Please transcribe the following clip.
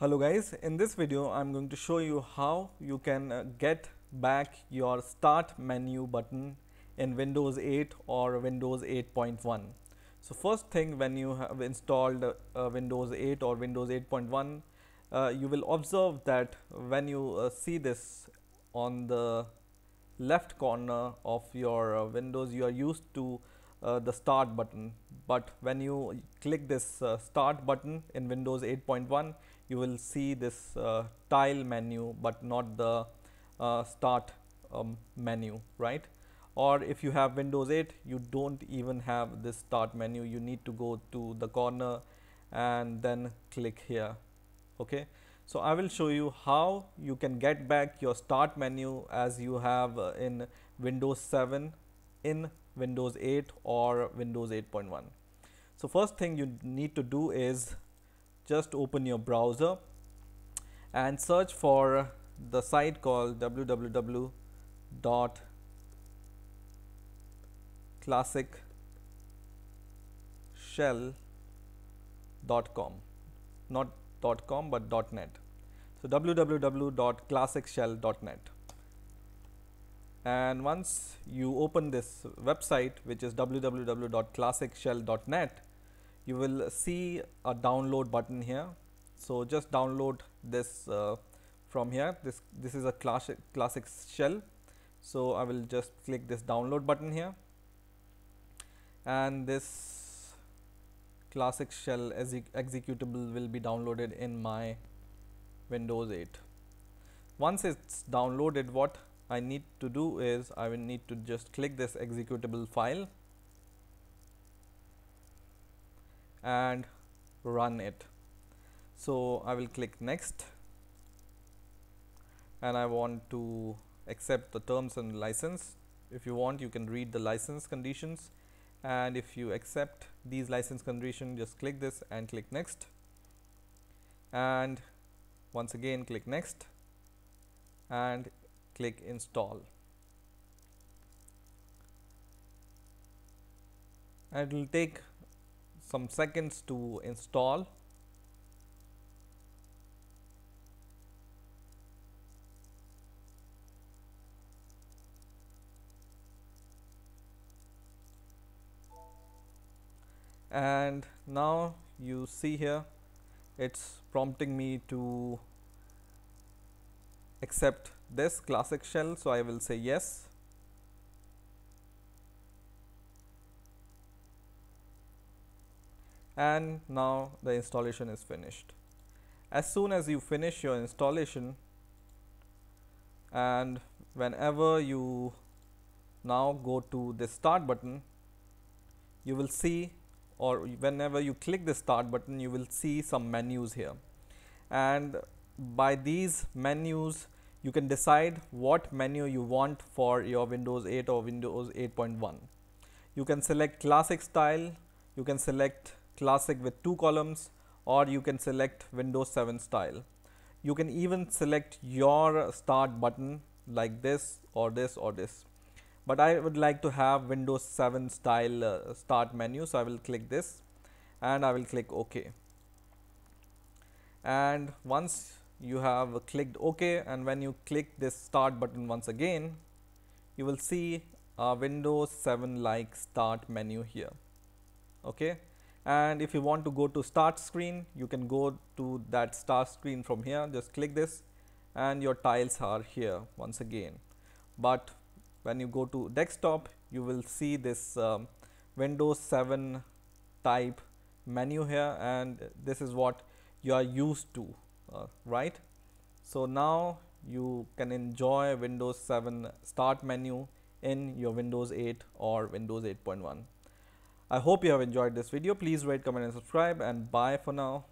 Hello guys, in this video I am going to show you how you can uh, get back your start menu button in Windows 8 or Windows 8.1. So first thing when you have installed uh, Windows 8 or Windows 8.1 uh, you will observe that when you uh, see this on the left corner of your uh, Windows you are used to the start button but when you click this start button in Windows 8.1 you will see this uh, tile menu, but not the uh, start um, menu, right? Or if you have Windows 8, you do not even have this start menu, you need to go to the corner and then click here. Okay. So, I will show you how you can get back your start menu as you have uh, in Windows 7 in Windows 8 or Windows 8.1. So, first thing you need to do is just open your browser and search for the site called www.classicshell.com not dot com but dot net so www.classicshell.net and once you open this website which is www.classicshell.net you will see a download button here. So, just download this uh, from here this this is a classic classic shell. So, I will just click this download button here and this classic shell exec executable will be downloaded in my Windows 8. Once it's downloaded what I need to do is I will need to just click this executable file and run it so I will click next and I want to accept the terms and license if you want you can read the license conditions and if you accept these license condition just click this and click next and once again click next and click install and it will take some seconds to install and now you see here it's prompting me to accept this classic shell so I will say yes and now the installation is finished. As soon as you finish your installation and whenever you now go to the start button you will see or whenever you click the start button you will see some menus here and by these menus you can decide what menu you want for your Windows 8 or Windows 8.1. You can select classic style, you can select classic with two columns or you can select Windows 7 style. You can even select your start button like this or this or this. But I would like to have Windows 7 style uh, start menu. So, I will click this and I will click OK. And once you have clicked OK and when you click this start button once again, you will see a Windows 7 like start menu here. Okay and if you want to go to start screen you can go to that start screen from here just click this and your tiles are here once again. But when you go to desktop you will see this um, Windows 7 type menu here and this is what you are used to uh, right. So, now you can enjoy Windows 7 start menu in your Windows 8 or Windows 8.1. I hope you have enjoyed this video. Please rate, comment and subscribe and bye for now.